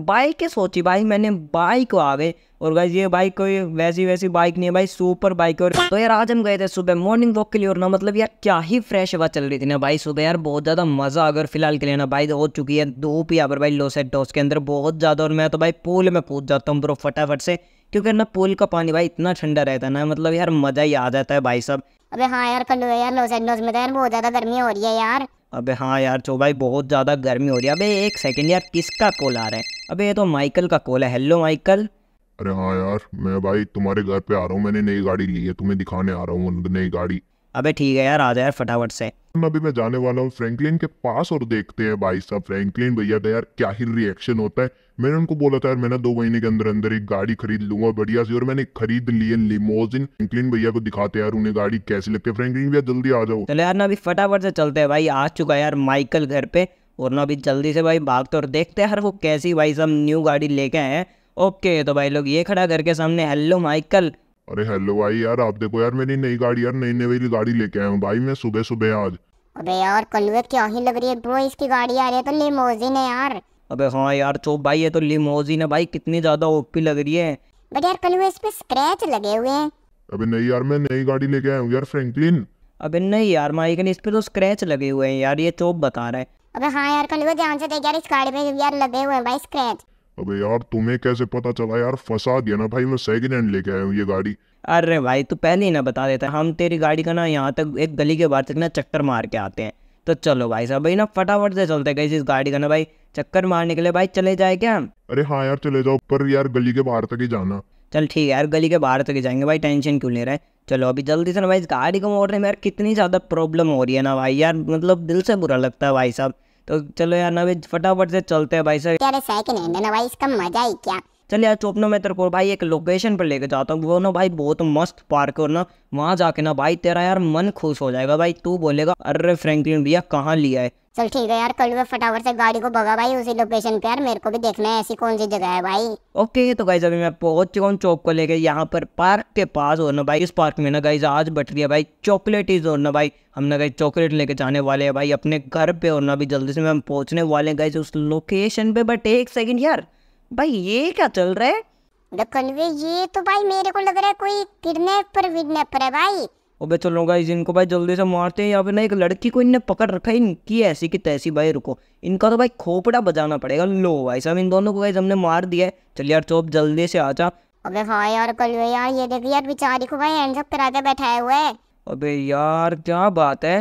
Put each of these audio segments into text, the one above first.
bike के सोची भाई मैंने बाइक आ गए और गाइज ये बाइक कोई वैसी वैसी बाइक नहीं है भाई सुपर बाइक और तो यार आज हम गए थे सुबह मॉर्निंग वॉक के लिए और ना मतलब यार क्या ही फ्रेश हवा चल रही थी ना भाई सुबह यार बहुत ज़्यादा मज़ा अगर फिलहाल के लिए ना भाई हो चुकी है धूप यहाँ पर भाई लोसेटोस के अंदर बहुत ज़्यादा और मैं तो भाई पूल में कूद जाता हूँ ब्रो फटाफट से क्योंकि ना पूल का पानी भाई इतना ठंडा रहता है ना मतलब यार मज़ा ही आ जाता है भाई साहब अरे हाँ यार कल यार लोसेटोस में तो यार बहुत ज़्यादा गर्मी हो रही है यार अबे हाँ यार चो तो भाई बहुत ज़्यादा गर्मी हो रही है अबे एक सेकेंड यार किसका कॉल आ रहा है अबे ये तो माइकल का कॉल है हेलो माइकल अरे हाँ यार मैं भाई तुम्हारे घर पे आ रहा हूँ मैंने नई गाड़ी ली है तुम्हें दिखाने आ रहा हूँ नई गाड़ी अबे ठीक है यार आ जा यार फटाफट से अभी मैं जाने वाला हूँ फ्रैंकलिन के पास और देखते हैं भाई साहब फ्रैंकलिन भैया का यार क्या ही रिएक्शन होता है मैंने उनको बोला था यार मैंने दो महीने के अंदर अंदर एक गाड़ी खरीद लूंगा बढ़िया से और मैंने खरीद लिए लिमोजिन फ्रैंकलिन भैया को दिखाते यार उन्हें गाड़ी कैसी लगती है फ्रेंकलिन भैया जल्दी आ जाओ चले यार ना अभी फटाफट से चलते हैं भाई आ चुका है यार माइकल घर पे और ना अभी जल्दी से भाई भागते और देखते हैं यार वो कैसी भाई साहब न्यू गाड़ी लेके आए हैं ओके तो भाई लोग ये खड़ा घर के सामने हेलो माइकल अरे हेलो भाई यार आप देखो यार मेरी नई गाड़ी यार नई नई वाली गाड़ी लेके आया हूँ भाई मैं सुबह सुबह आज अबे यार कलवे क्या ही लग रही है ब्रो इसकी गाड़ी आ रही है तो लिमोजिन है यार अबे हाँ यार चुप भाई ये तो लिमोजिन है भाई कितनी ज्यादा ओपी लग रही है बट यार कलवे इस पे स्क्रैच लगे हुए हैं अबे नहीं यार मैं नई गाड़ी लेके आया हूँ यार फ्रैंकलिन अबे नहीं यार माइकन इस पे तो स्क्रैच लगे हुए हैं यार ये चोप बता रहा है अबे हाँ यार कलवे ध्यान से देख यार इस गाड़ी पे यार लगे हुए हैं भाई स्क्रैच अबे यार तुम्हें कैसे पता चला यार फंसा दिया ना भाई मैं सेकंड हैंड लेके आया हूँ ये गाड़ी अरे भाई तू पहले ही ना बता देता हम तेरी गाड़ी का ना यहाँ तक एक गली के बाहर तक ना चक्कर मार के आते हैं तो चलो भाई साहब भाई ना फटाफट से चलते हैं इस गाड़ी का ना भाई चक्कर मारने के लिए भाई चले जाए क्या अरे हाँ यार चले जाओ पर यार गली के बाहर तक ही जाना चल ठीक है यार गली के बाहर तक ही जाएंगे भाई टेंशन क्यों ले रहे चलो अभी जल्दी से ना भाई इस गाड़ी को मोड़ने में यार कितनी ज़्यादा प्रॉब्लम हो रही है ना भाई यार मतलब दिल से बुरा लगता है भाई साहब तो चलो यार नवेद फटाफट से चलते हैं भाई साहब अरे सेकंड हैंड ना भाई इसका मजा ही क्या चल यार चोपनो मैं तेरे को भाई एक लोकेशन पर लेके जाता हूँ वो ना भाई बहुत मस्त पार्क है ना वहाँ जाके ना भाई तेरा यार मन खुश हो जाएगा भाई तू बोलेगा अरे फ्रैंकलिन भैया कहाँ लिया है चल ठीक है यार कल मैं तो फटाफट से गाड़ी को भगा भाई उसी लोकेशन पे यार मेरे को भी देखना है ऐसी कौन सी जगह है भाई ओके तो गाइज अभी मैं पहुंच चुका हूँ चौक को लेके यहाँ पर पार्क के पास और ना भाई इस पार्क में ना गाइज आज बट रही है भाई चॉकलेट इज और ना भाई हम ना गाइज चॉकलेट लेके जाने वाले हैं भाई अपने घर पे और ना अभी जल्दी से मैं पहुंचने वाले हैं गाइज उस लोकेशन पे बट एक सेकेंड यार भाई ये क्या चल रहा है ये तो भाई मेरे को लग रहा है कोई किडनेपर विडनेपर है भाई और ओबे चलो गाइज इनको भाई जल्दी से मारते हैं या फिर ना एक लड़की को इनने पकड़ रखा है इनकी ऐसी की तैसी भाई रुको इनका तो भाई खोपड़ा बजाना पड़ेगा लो भाई साहब इन दोनों को गाइज हमने मार दिया है चल यार चोप जल्दी से आ जा अबे हाँ यार कल यार ये देख यार बेचारी को भाई हैंड्स अप करा के बैठाया हुआ है अबे यार क्या बात है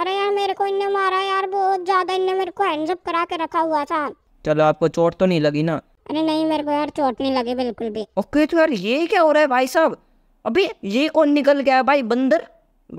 अरे यार मेरे को इनने मारा यार बहुत ज्यादा इनने मेरे को हैंड्स अप करा के रखा हुआ था चलो आपको चोट तो नहीं लगी ना अरे नहीं मेरे को यार चोट नहीं लगी बिल्कुल भी ओके तो यार ये क्या हो रहा है भाई साहब अबे ये कौन निकल गया भाई बंदर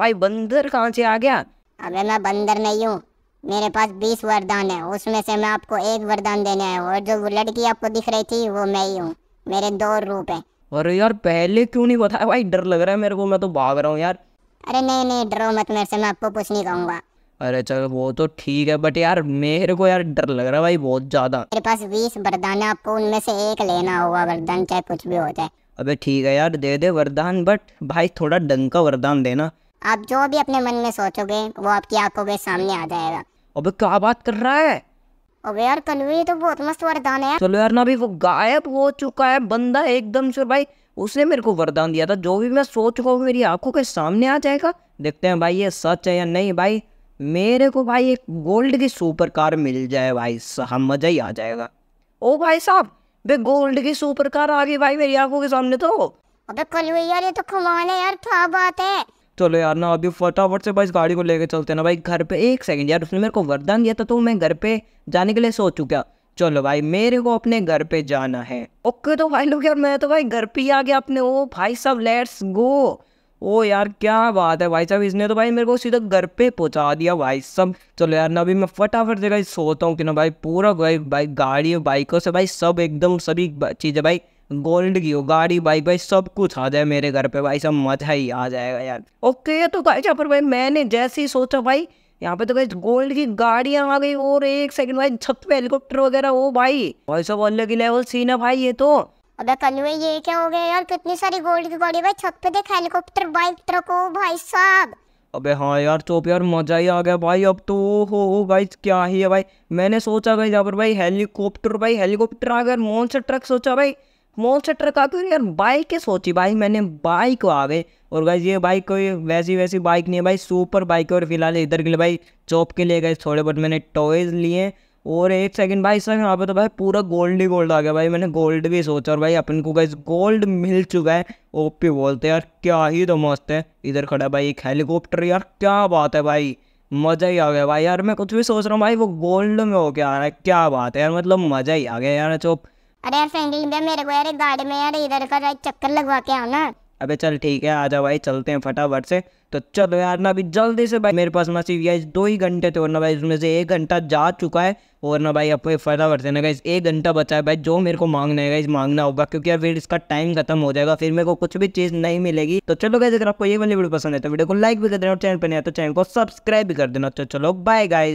भाई बंदर कहाँ से आ गया अबे मैं बंदर नहीं हूँ मेरे पास बीस वरदान है उसमें से मैं आपको एक वरदान देने आया हूँ और जो लड़की आपको दिख रही थी वो मैं ही हूँ मेरे दो रूप है अरे यार पहले क्यों नहीं बताया भाई डर लग रहा है मेरे को मैं तो भाग रहा हूँ यार अरे नहीं नहीं डरो मत मेरे से मैं आपको कुछ नहीं कहूँगा अरे चलो वो तो ठीक है बट यार मेरे को यार डर लग रहा है भाई बहुत ज्यादा मेरे पास बीस वरदान है आपको उनमें से एक लेना होगा वरदान चाहे कुछ भी हो जाए अबे ठीक है यार दे दे वरदान बट भाई थोड़ा डंग का वरदान देना आप जो भी अपने मन में सोचोगे वो आपकी आंखों के सामने आ जाएगा अबे क्या बात कर रहा है अबे यार कन्वी तो बहुत मस्त वरदान है चलो यार ना भी वो गायब हो चुका है बंदा एकदम से भाई उसने मेरे को वरदान दिया था जो भी मैं सोच रहा हूँ मेरी आंखों के सामने आ जाएगा देखते हैं भाई ये सच है या नहीं भाई मेरे को भाई एक गोल्ड की सुपर कार मिल जाए भाई मज़ा ही आ जाएगा ओ भाई साहब बे गोल्ड की सुपर कार आ गई भाई मेरी आंखों के सामने तो अबे कल यार ये तो कमाल है यार क्या बात है चलो यार ना अभी फटाफट से भाई इस गाड़ी को लेके चलते हैं ना भाई घर पे एक सेकंड यार उसने मेरे को वरदान दिया था तो मैं घर पे जाने के लिए सोच चुका चलो भाई मेरे को अपने घर पे जाना है ओके तो भाई लोग यार मैं तो भाई घर पे ही आ गया अपने ओ भाई सब लेट्स गो ओ यार क्या बात है भाई साहब इसने तो भाई मेरे को सीधा घर पे पहुंचा दिया भाई सब चलो यार ना अभी मैं फटाफट से भाई सोता हूँ कि ना भाई पूरा भाई भाई गाड़ी बाइकों से भाई सब एकदम सभी चीज़ें भाई गोल्ड की हो गाड़ी बाइक भाई सब कुछ आ जाए मेरे घर पे भाई सब मजा ही आ जाएगा यार ओके तो भाई पर भाई मैंने जैसे ही सोचा भाई यहाँ पे तो भाई गोल्ड की गाड़ियाँ आ गई और एक सेकंड भाई छत पे हेलीकॉप्टर वगैरह हो भाई भाई सब अलग ही लेवल सीन है भाई ये तो अबे पल्लू ये क्या हो गया यार कितनी सारी गोल्ड की गाड़ी भाई छत पे देख हेलीकॉप्टर बाइक ट्रक हो भाई साहब अबे हाँ यार चोप तो यार मजा ही आ गया भाई अब तो हो भाई क्या ही है भाई मैंने सोचा गाइस जहाँ पर भाई हेलीकॉप्टर भाई हेलीकॉप्टर आ गया मॉन्स्टर ट्रक सोचा भाई मॉन्स्टर ट्रक आ गया यार बाइक के सोची भाई मैंने बाइक आ गई और भाई ये बाइक कोई वैसी वैसी बाइक नहीं है भाई सुपर बाइक है और फिलहाल इधर के लिए भाई चौप के लिए गए थोड़े बहुत मैंने टॉयज लिए और एक सेकंड भाई साहब यहाँ पे तो भाई पूरा गोल्ड ही गोल्ड आ गया भाई मैंने गोल्ड भी सोचा और भाई अपन को गाइस गोल्ड मिल चुका है ओपी बोलते यार क्या ही तो मस्त है इधर खड़ा भाई एक हेलीकॉप्टर यार क्या बात है भाई मज़ा ही आ गया भाई यार मैं कुछ भी सोच रहा हूँ भाई वो गोल्ड में क्या आ रहा है क्या बात है यार मतलब मज़ा ही आ गया यार चुप अरे यार फ्रेंकलिन मेरे को यार गाड़ी में यार इधर का चक्कर लगवा के आना अबे चल ठीक है आजा भाई चलते हैं फटाफट से तो चलो यार ना अभी जल्दी से भाई मेरे पास ना सिर्फ गाइज दो ही घंटे थे और ना भाई उसमें से एक घंटा जा चुका है और ना भाई अपने फटाफट से ना गई एक घंटा बचा है भाई जो मेरे को मांगना है इस मांगना होगा क्योंकि यार फिर इसका टाइम खत्म हो जाएगा फिर मेरे को कुछ भी चीज़ नहीं मिलेगी तो चलो गाइज अगर आपको ये वाली वीडियो पसंद है तो वीडियो को लाइक भी कर देना और चैनल पर नहीं तो चैनल को सब्सक्राइब भी कर देना तो चलो बाय गाइज